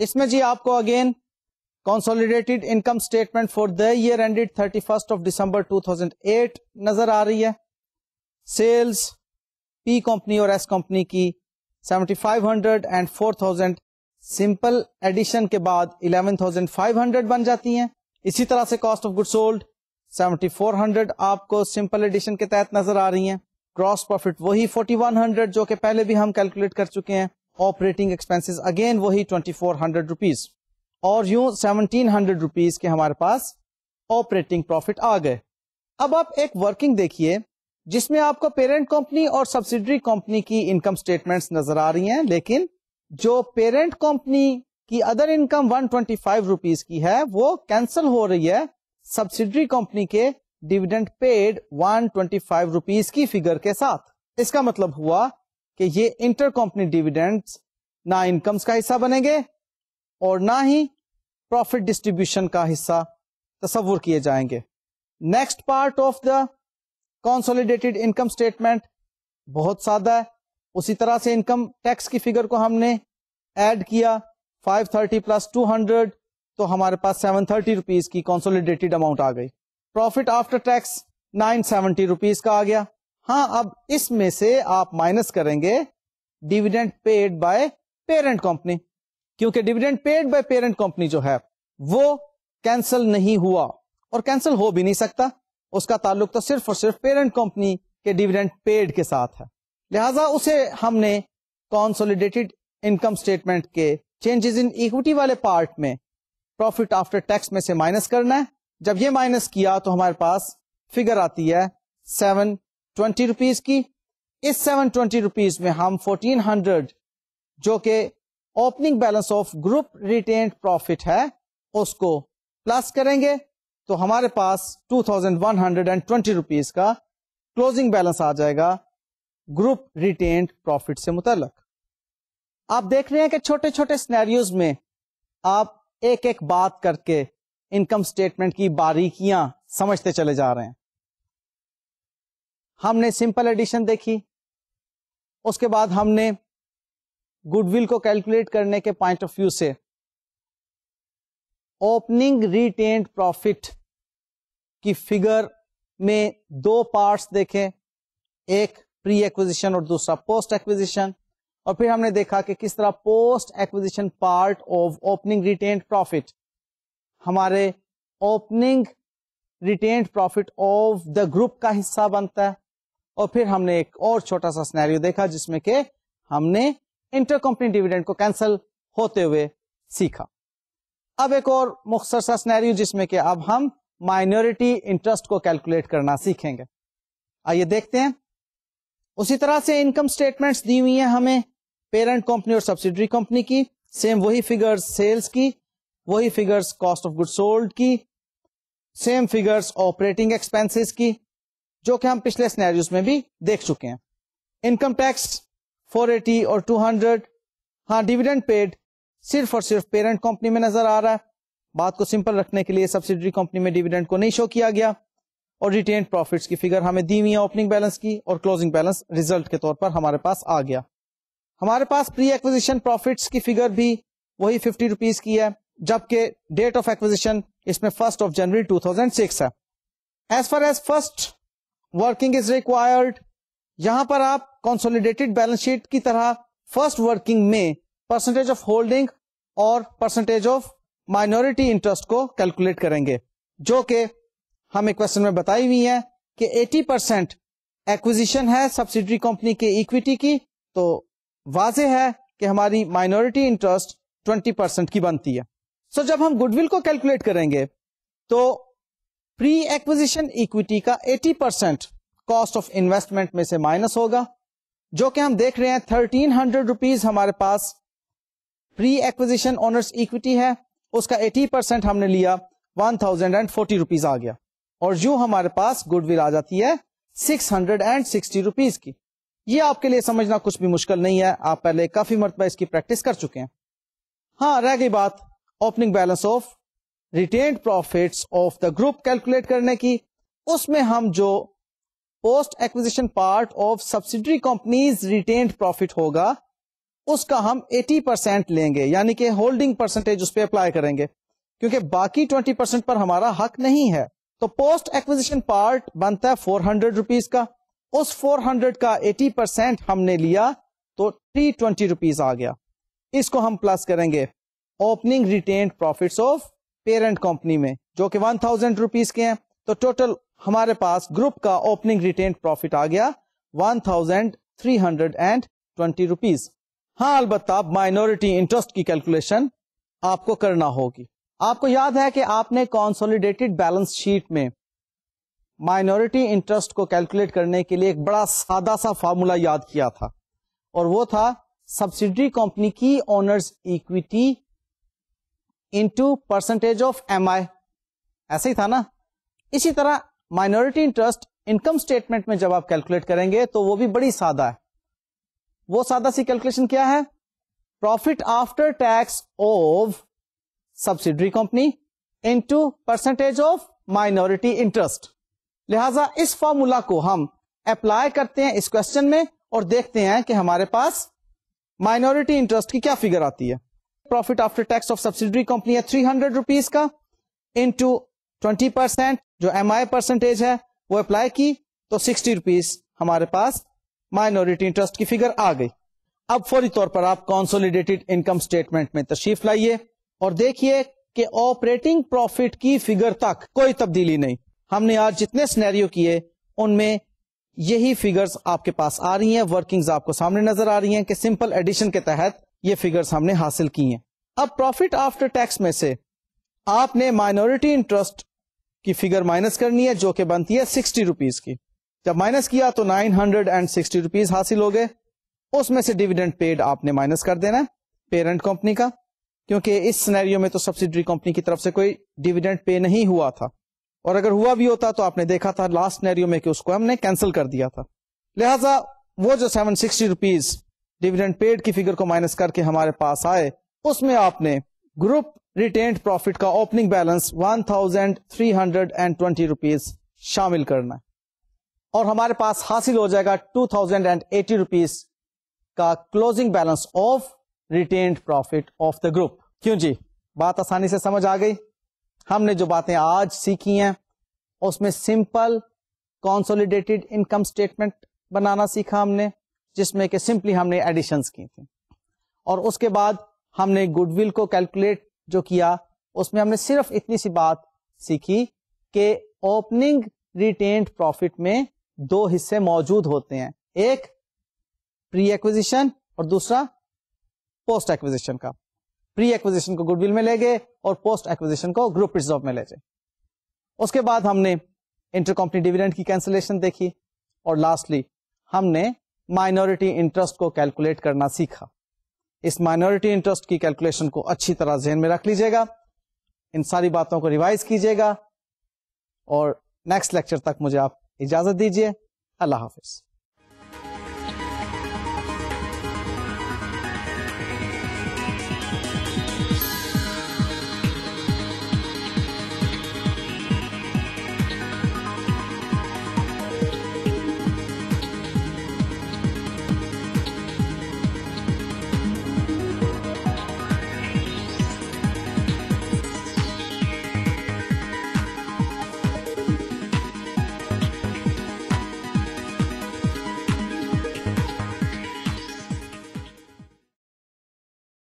इसमें जी आपको again consolidated income statement for the year ended thirty first of December two thousand eight नजर आ रही है सेल्स पी कंपनी और एस कंपनी की five hundred and four thousand simple addition के बाद इलेवन थाउजेंड फाइव हंड्रेड बन जाती हैं इसी तरह से cost of good sold seventy four hundred आपको सिंपल एडिशन के तहत नजर आ रही है ग्रॉस प्रॉफिट वही फोर्टी वन हंड्रेड जो कि पहले भी हम कैलकुलेट कर चुके हैं ऑपरेटिंग एक्सपेंसिस अगेन वही ट्वेंटी फोर हंड्रेड रुपीज और यूं सेवनटीन हंड्रेड रुपीज के हमारे पास ऑपरेटिंग प्रॉफिट आ गए अब आप एक वर्किंग देखिए जिसमें आपको पेरेंट कंपनी और सब्सिडरी कंपनी की इनकम स्टेटमेंट्स नजर आ रही हैं लेकिन जो पेरेंट कंपनी की other income one twenty five rupees की है वो कैंसिल हो रही है सब्सिडरी कंपनी के dividend paid one twenty five rupees की फिगर के साथ इसका मतलब हुआ कि ये इंटर कंपनी डिविडेंट ना इनकम्स का हिस्सा बनेंगे और ना ही प्रॉफिट डिस्ट्रीब्यूशन का हिस्सा तस्वुर किए जाएंगे next part of the consolidated income statement बहुत सादा है उसी तरह से इनकम टैक्स की फिगर को हमने एड किया 530 प्लस 200 तो हमारे पास सेवन थर्टी रुपीज की कॉन्सोलिडेटेड अमाउंट आ गई profit after tax nine seventy rupees का आ गया हाँ अब इसमें से आप माइनस करेंगे dividend paid by parent company क्योंकि dividend paid by parent company जो है वो कैंसिल नहीं हुआ और कैंसिल हो भी नहीं सकता उसका ताल्लुक तो सिर्फ और सिर्फ पेरेंट कंपनी के डिविडेंड पेड के साथ है लिहाजा उसे हमने कॉन्सोलिडेटेड इनकम स्टेटमेंट के चेंजेस इन इक्विटी वाले पार्ट में प्रॉफिट आफ्टर टैक्स में से माइनस करना है जब ये माइनस किया तो हमारे पास फिगर आती है सेवन ट्वेंटी रुपीज की इस सेवन ट्वेंटी रुपीज में हम फोर्टीन हंड्रेड जो कि opening balance of group retain profit है उसको प्लस करेंगे तो हमारे पास two thousand one hundred and twenty rupees का क्लोजिंग बैलेंस आ जाएगा ग्रुप रिटेन्ड प्रॉफिट से मुतलक आप देख रहे हैं कि छोटे छोटे स्नैरियोज में आप एक एक बात करके इनकम स्टेटमेंट की बारीकियां समझते चले जा रहे हैं हमने सिंपल एडिशन देखी उसके बाद हमने गुडविल को कैलकुलेट करने के पॉइंट ऑफ व्यू से ओपनिंग रिटेन प्रॉफिट की फिगर में दो पार्ट्स देखें एक प्री एक्विजिशन और दूसरा पोस्ट एक्विजिशन और फिर हमने देखा कि किस तरह post acquisition part of opening retain profit हमारे opening retain profit of the group का हिस्सा बनता है और फिर हमने एक और छोटा सा स्नैरियो देखा जिसमें के हमने इंटर कंपनी डिविडेंड को कैंसिल होते हुए सीखा अब एक और मुख्तर सा स्नैरियो जिसमें कि अब हम माइनॉरिटी इंटरेस्ट को कैलकुलेट करना सीखेंगे आइए देखते हैं उसी तरह से इनकम स्टेटमेंट्स दी हुई हैं हमें पेरेंट कंपनी और सब्सिडरी कंपनी की सेम वही फिगर्स सेल्स की वही figures cost of good sold की सेम फिगर्स ऑपरेटिंग एक्सपेंसेस की जो कि हम पिछले स्नैरियोज में भी देख चुके हैं इनकम टैक्स फोर एटी और टू हंड्रेड हाँ डिविडेंड पेड सिर्फ और सिर्फ पेरेंट कंपनी में नजर आ रहा है बात को सिंपल रखने के लिए सब्सिडरी कंपनी में डिविडेंड को नहीं शो किया गया और रिटेन प्रॉफिट्स की फिगर हमें दी हुई है ओपनिंग बैलेंस की और क्लोजिंग बैलेंस रिजल्ट के तौर पर हमारे पास आ गया हमारे पास प्री एक्विजिशन प्रॉफिट की फिगर भी वही फिफ्टी रुपीज की है जबकि डेट ऑफ एक्विजिशन इसमें फर्स्ट ऑफ जनवरी 2006 है as far as first working is required यहां पर आप कॉन्सोलिडेटेड बैलेंस शीट की तरह फर्स्ट वर्किंग में परसेंटेज ऑफ होल्डिंग और परसेंटेज ऑफ माइनॉरिटी इंटरेस्ट को कैलकुलेट करेंगे जो कि हम एक क्वेश्चन में बताई हुई है कि 80 परसेंट एक्विजिशन है सब्सिडरी कंपनी के इक्विटी की तो वाजे है कि हमारी माइनॉरिटी इंटरेस्ट 20 परसेंट की बनती है सो so, जब हम गुडविल को कैलकुलेट करेंगे तो प्री एक्विजिशन इक्विटी का 80 परसेंट कॉस्ट ऑफ इन्वेस्टमेंट में से माइनस होगा जो कि हम देख रहे हैं थर्टीन हंड्रेड रुपीज हमारे पास प्री एक्विजिशन ओनर्स इक्विटी है उसका एटी परसेंट हमने लिया one thousand and forty rupees आ गया और जो हमारे पास गुडविल आ जाती है six hundred and sixty rupees की ये आपके लिए समझना कुछ भी मुश्किल नहीं है आप पहले काफी मरतबा इसकी प्रैक्टिस कर चुके हैं हाँ रह गई बात opening balance of retain profit of the group calculate करने की उसमें हम जो post acquisition part of subsidiary companies retained profit होगा उसका हम 80 परसेंट लेंगे यानी कि होल्डिंग परसेंटेज उस पर अप्लाई करेंगे क्योंकि बाकी 20 परसेंट पर हमारा हक नहीं है तो पोस्ट एक्विजिशन पार्ट बनता है फोर हंड्रेड रुपीज का उस फोर हंड्रेड का एटी परसेंट हमने लिया तो थ्री ट्वेंटी रुपीज आ गया इसको हम प्लस करेंगे opening retain profit of parent company में जो कि वन थाउजेंड रुपीज के हैं तो टोटल हमारे पास ग्रुप का ओपनिंग रिटेन प्रॉफिट आ गया one thousand three hundred and twenty rupees हाँ अलबत्ता माइनॉरिटी इंटरेस्ट की कैलकुलेशन आपको करना होगी आपको याद है कि आपने कॉन्सोलिडेटेड बैलेंस शीट में माइनॉरिटी इंटरेस्ट को कैलकुलेट करने के लिए एक बड़ा सादा सा फॉर्मूला याद किया था और वो था सब्सिडी कंपनी की owners equity into percentage of MI ऐसे ही था ना इसी तरह माइनॉरिटी इंटरेस्ट इनकम स्टेटमेंट में जब आप कैलकुलेट करेंगे तो वो भी बड़ी सादा है वो सादा सी कैलकुलेशन क्या है profit after tax of subsidiary company into percentage of minority interest लिहाजा इस फॉर्मूला को हम अप्लाई करते हैं इस क्वेश्चन में और देखते हैं कि हमारे पास माइनॉरिटी इंटरेस्ट की क्या फिगर आती है profit after tax of subsidiary company है थ्री हंड्रेड रुपीज का इंटू ट्वेंटी परसेंट जो एम आई परसेंटेज है वो अप्लाई की तो सिक्सटी रुपीज हमारे पास माइनॉरिटी इंटरेस्ट की फिगर आ गई अब फौरी तौर पर आप कॉन्सोलिडेटेड इनकम स्टेटमेंट में तशरीफ लाइए और देखिए कि ऑपरेटिंग प्रॉफिट की फिगर तक कोई तब्दीली नहीं हमने आज जितने स्नैरियो किए उनमें यही फिगर्स आपके पास आ रही हैं वर्किंग्स आपको सामने नजर आ रही हैं कि सिंपल एडिशन के तहत ये फिगर्स हमने हासिल की हैं अब प्रॉफिट आफ्टर टैक्स में से आपने माइनॉरिटी इंटरेस्ट की फिगर माइनस करनी है जो कि बनती है सिक्सटी रुपीज की जब माइनस किया तो nine hundred and sixty rupees हासिल हो गए उसमें से डिविडेंड पेड आपने माइनस कर देना है पेरेंट कंपनी का क्योंकि इस सिनेरियो में तो सब्सिडरी कंपनी की तरफ से कोई डिविडेंड पे नहीं हुआ था और अगर हुआ भी होता तो आपने देखा था लास्ट सिनेरियो में कि उसको हमने कैंसिल कर दिया था लिहाजा वो जो seven sixty rupees dividend paid की फिगर को माइनस करके हमारे पास आए उसमें आपने ग्रुप रिटेंट प्रॉफिट का opening balance one thousand three hundred and twenty rupees शामिल करना है और हमारे पास हासिल हो जाएगा two thousand and eighty rupees का closing balance of retained profit of the group क्यों जी बात आसानी से समझ आ गई हमने जो बातें आज सीखी हैं उसमें सिंपल कॉन्सोलिडेटेड इनकम स्टेटमेंट बनाना सीखा हमने जिसमें कि सिंपली हमने एडिशंस की थी और उसके बाद हमने गुडविल को कैलकुलेट जो किया उसमें हमने सिर्फ इतनी सी बात सीखी कि ओपनिंग रिटेन प्रॉफिट में दो हिस्से मौजूद होते हैं एक प्री एक्विजिशन और दूसरा पोस्ट एक्विजिशन का प्री एक्विजिशन को गुडविल में ले गए और पोस्ट एक्विजिशन को ग्रुप रिजर्व में ले जाए उसके बाद हमने इंटर कंपनी डिविडेंड की कैंसिलेशन देखी और लास्टली हमने माइनॉरिटी इंटरेस्ट को कैलकुलेट करना सीखा इस माइनॉरिटी इंटरेस्ट की कैलकुलेशन को अच्छी तरह जहन में रख लीजिएगा इन सारी बातों को रिवाइज कीजिएगा और नेक्स्ट लेक्चर तक मुझे आप इजाजत दीजिए अल्लाह हाफिज़